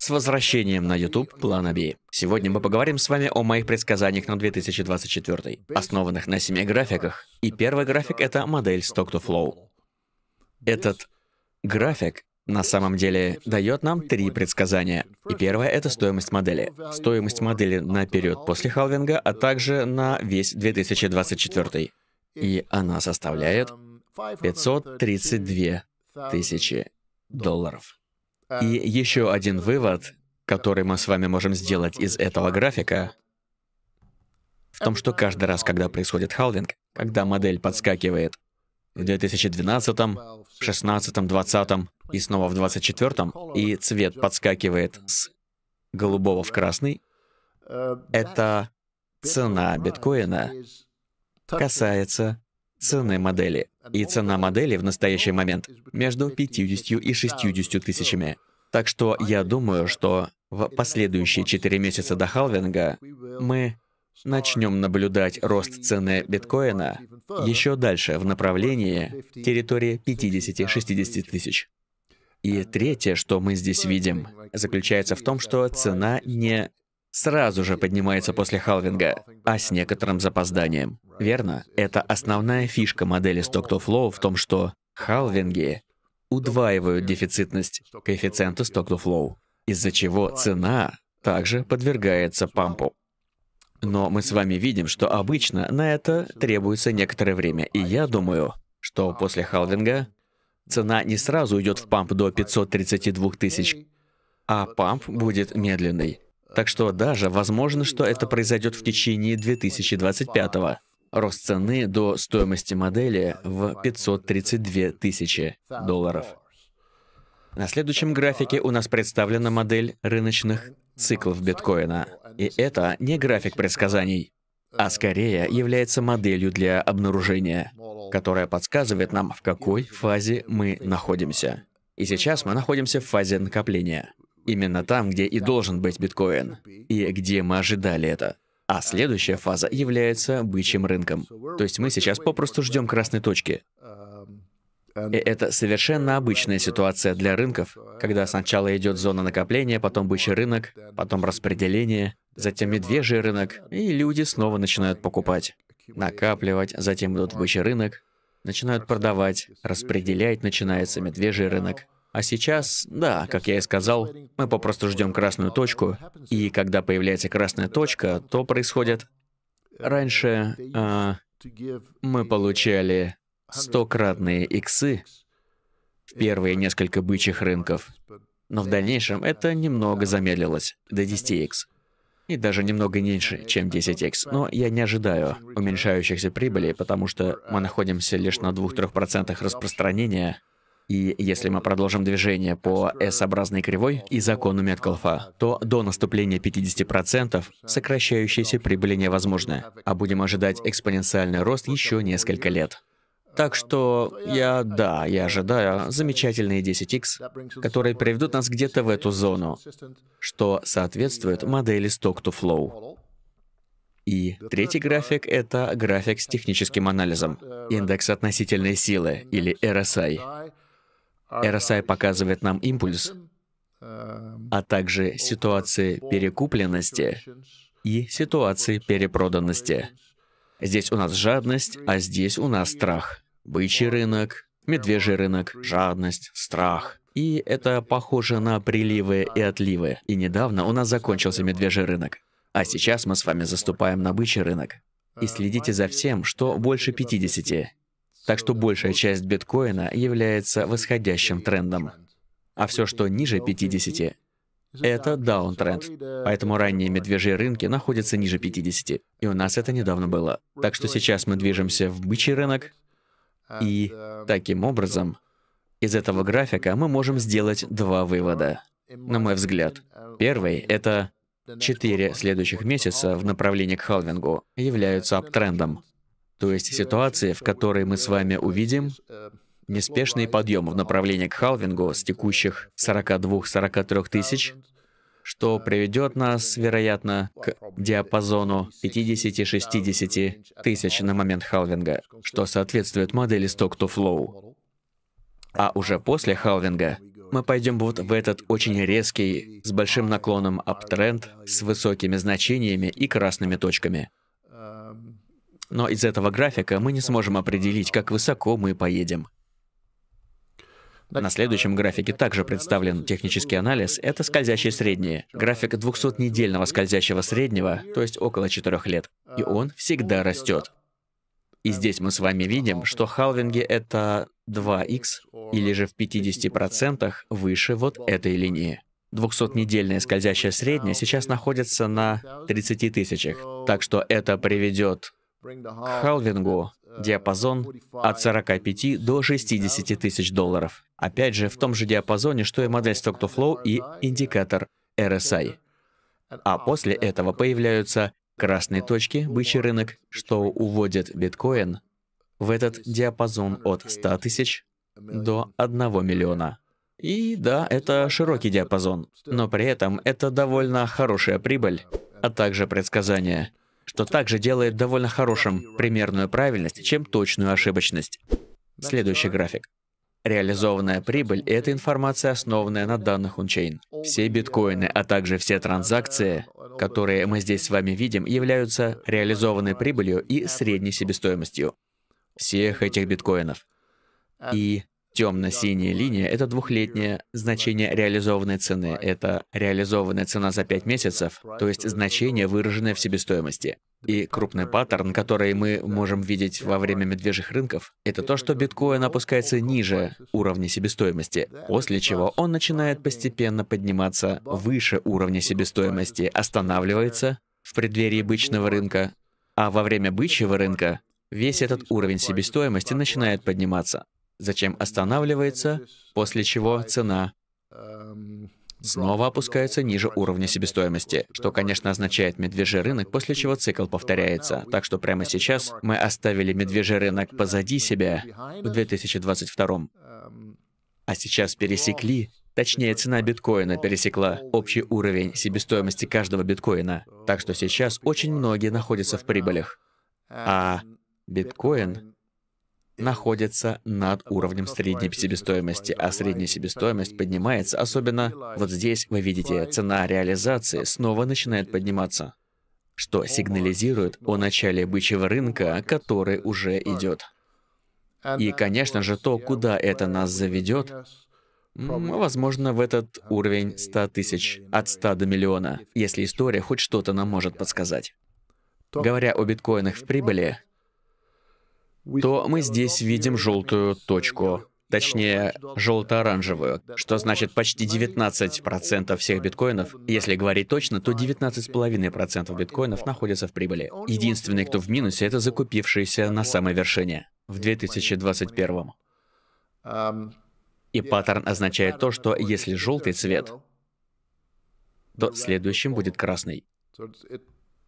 С возвращением на YouTube Плана B. Сегодня мы поговорим с вами о моих предсказаниях на 2024, основанных на семи графиках. И первый график — это модель Stock to Flow. Этот график на самом деле дает нам три предсказания. И первое — это стоимость модели. Стоимость модели на период после халвинга, а также на весь 2024. И она составляет 532 тысячи долларов. И еще один вывод, который мы с вами можем сделать из этого графика, в том, что каждый раз, когда происходит халвинг, когда модель подскакивает в 2012, 16, 20 и снова в 24, и цвет подскакивает с голубого в красный, это цена биткоина касается цены модели. И цена модели в настоящий момент между 50 и 60 тысячами. Так что я думаю, что в последующие 4 месяца до халвинга мы начнем наблюдать рост цены биткоина еще дальше в направлении территории 50-60 тысяч. И третье, что мы здесь видим, заключается в том, что цена не сразу же поднимается после халвинга, а с некоторым запозданием. Верно? Это основная фишка модели stock flow в том, что халвинги удваивают дефицитность коэффициента stock flow из-за чего цена также подвергается пампу. Но мы с вами видим, что обычно на это требуется некоторое время, и я думаю, что после халвинга цена не сразу уйдет в памп до 532 тысяч, а памп будет медленный. Так что даже возможно, что это произойдет в течение 2025 -го. Рост цены до стоимости модели в 532 тысячи долларов. На следующем графике у нас представлена модель рыночных циклов биткоина. И это не график предсказаний, а скорее является моделью для обнаружения, которая подсказывает нам, в какой фазе мы находимся. И сейчас мы находимся в фазе накопления. Именно там, где и должен быть биткоин, и где мы ожидали это. А следующая фаза является бычьим рынком. То есть мы сейчас попросту ждем красной точки. И это совершенно обычная ситуация для рынков, когда сначала идет зона накопления, потом бычий рынок, потом распределение, затем медвежий рынок, и люди снова начинают покупать, накапливать, затем идут в бычий рынок, начинают продавать, распределять начинается медвежий рынок. А сейчас, да, как я и сказал, мы попросту ждем красную точку, и когда появляется красная точка, то происходит... Раньше э, мы получали стократные иксы в первые несколько бычьих рынков, но в дальнейшем это немного замедлилось до 10х. И даже немного меньше, чем 10 x Но я не ожидаю уменьшающихся прибыли, потому что мы находимся лишь на 2-3% распространения и если мы продолжим движение по S-образной кривой и закону Меткалфа, то до наступления 50% сокращающееся прибыли невозможно, а будем ожидать экспоненциальный рост еще несколько лет. Так что я, да, я ожидаю замечательные 10x, которые приведут нас где-то в эту зону, что соответствует модели Stock to Flow. И третий график — это график с техническим анализом, индекс относительной силы, или RSI. RSI а показывает нам импульс, а также ситуации перекупленности и ситуации перепроданности. Здесь у нас жадность, а здесь у нас страх. Бычий рынок, медвежий рынок, жадность, страх. И это похоже на приливы и отливы. И недавно у нас закончился медвежий рынок. А сейчас мы с вами заступаем на бычий рынок. И следите за всем, что больше 50. Так что большая часть биткоина является восходящим трендом. А все, что ниже 50, это даунтренд. Поэтому ранние медвежьи рынки находятся ниже 50. И у нас это недавно было. Так что сейчас мы движемся в бычий рынок. И таким образом, из этого графика мы можем сделать два вывода, на мой взгляд. Первый — это четыре следующих месяца в направлении к халвингу являются аптрендом. То есть ситуации, в которой мы с вами увидим неспешный подъем в направлении к халвингу с текущих 42-43 тысяч, что приведет нас, вероятно, к диапазону 50-60 тысяч на момент халвинга, что соответствует модели Stock-to-Flow. А уже после халвинга мы пойдем вот в этот очень резкий, с большим наклоном аптренд, с высокими значениями и красными точками но из этого графика мы не сможем определить, как высоко мы поедем. На следующем графике также представлен технический анализ. Это скользящие средние. График 200-недельного скользящего среднего, то есть около 4 лет. И он всегда растет. И здесь мы с вами видим, что халвинги — это 2х, или же в 50% выше вот этой линии. 200-недельное скользящее среднее сейчас находится на 30 тысячах, так что это приведет к халвингу uh, диапазон от 45 до 60 тысяч долларов. Опять же, в том же диапазоне, что и модель Stock-to-Flow и индикатор RSI. А после этого появляются красные точки, бычий рынок, что уводит биткоин в этот диапазон от 100 тысяч до 1 миллиона. И да, это широкий диапазон, но при этом это довольно хорошая прибыль, а также предсказание что также делает довольно хорошим примерную правильность, чем точную ошибочность. Следующий график. Реализованная прибыль — это информация, основанная на данных ончейн. Все биткоины, а также все транзакции, которые мы здесь с вами видим, являются реализованной прибылью и средней себестоимостью всех этих биткоинов. И Темно-синяя линия — это двухлетнее значение реализованной цены. Это реализованная цена за 5 месяцев, то есть значение, выраженное в себестоимости. И крупный паттерн, который мы можем видеть во время медвежьих рынков, это то, что биткоин опускается ниже уровня себестоимости, после чего он начинает постепенно подниматься выше уровня себестоимости, останавливается в преддверии бычного рынка, а во время бычьего рынка весь этот уровень себестоимости начинает подниматься затем останавливается, после чего цена снова опускается ниже уровня себестоимости, что, конечно, означает медвежий рынок, после чего цикл повторяется. Так что прямо сейчас мы оставили медвежий рынок позади себя в 2022, а сейчас пересекли Точнее, цена биткоина пересекла общий уровень себестоимости каждого биткоина. Так что сейчас очень многие находятся в прибылях. А биткоин находится над уровнем средней себестоимости, а средняя а себестоимость поднимается, особенно вот здесь вы видите, цена реализации снова начинает подниматься, что сигнализирует о начале бычьего рынка, который уже идет. И, конечно же, то, куда это нас заведет, возможно, в этот уровень 100 тысяч, от 100 до миллиона, если история хоть что-то нам может подсказать. Говоря о биткоинах в прибыли, то мы здесь видим желтую точку, точнее, желто-оранжевую, что значит почти 19% всех биткоинов, если говорить точно, то 19,5% биткоинов находятся в прибыли. Единственный, кто в минусе, это закупившиеся на самой вершине, в 2021. И паттерн означает то, что если желтый цвет, то следующим будет красный.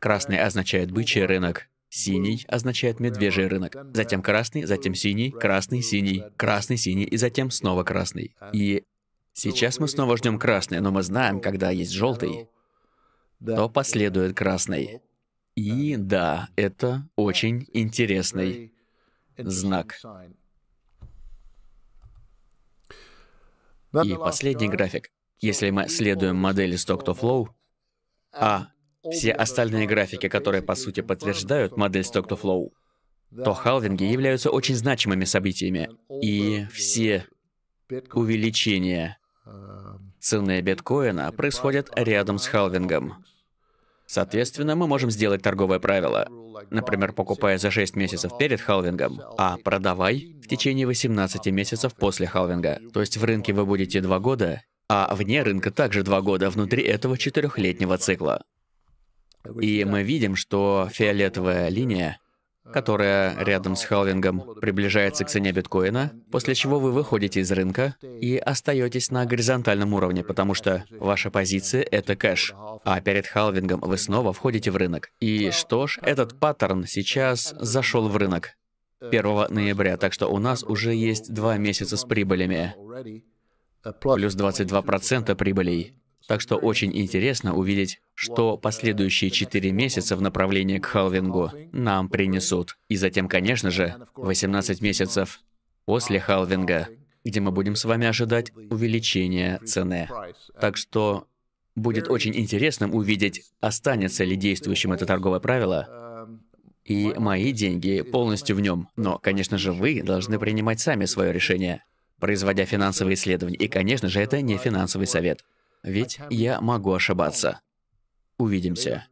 Красный означает бычий рынок, Синий означает медвежий рынок. Затем красный, затем синий, красный, синий, красный, синий и затем снова красный. И сейчас мы снова ждем красный, но мы знаем, когда есть желтый, то последует красный. И да, это очень интересный знак. И последний график. Если мы следуем модели Stock to Flow, а все остальные графики, которые по сути подтверждают модель Stock to Flow, то халвинги являются очень значимыми событиями, и все увеличения цены биткоина происходят рядом с халвингом. Соответственно, мы можем сделать торговое правило. Например, покупая за 6 месяцев перед халвингом, а продавай в течение 18 месяцев после халвинга. То есть в рынке вы будете 2 года, а вне рынка также 2 года внутри этого четырехлетнего цикла. И мы видим, что фиолетовая линия, которая рядом с халвингом приближается к цене биткоина, после чего вы выходите из рынка и остаетесь на горизонтальном уровне, потому что ваша позиция — это кэш, а перед халвингом вы снова входите в рынок. И что ж, этот паттерн сейчас зашел в рынок. 1 ноября, так что у нас уже есть два месяца с прибылями. Плюс 22% прибылей. Так что очень интересно увидеть, что последующие четыре месяца в направлении к халвингу нам принесут. И затем, конечно же, 18 месяцев после халвинга, где мы будем с вами ожидать увеличения цены. Так что будет очень интересным увидеть, останется ли действующим это торговое правило, и мои деньги полностью в нем. Но, конечно же, вы должны принимать сами свое решение, производя финансовые исследования. И, конечно же, это не финансовый совет. Ведь я могу ошибаться. Увидимся.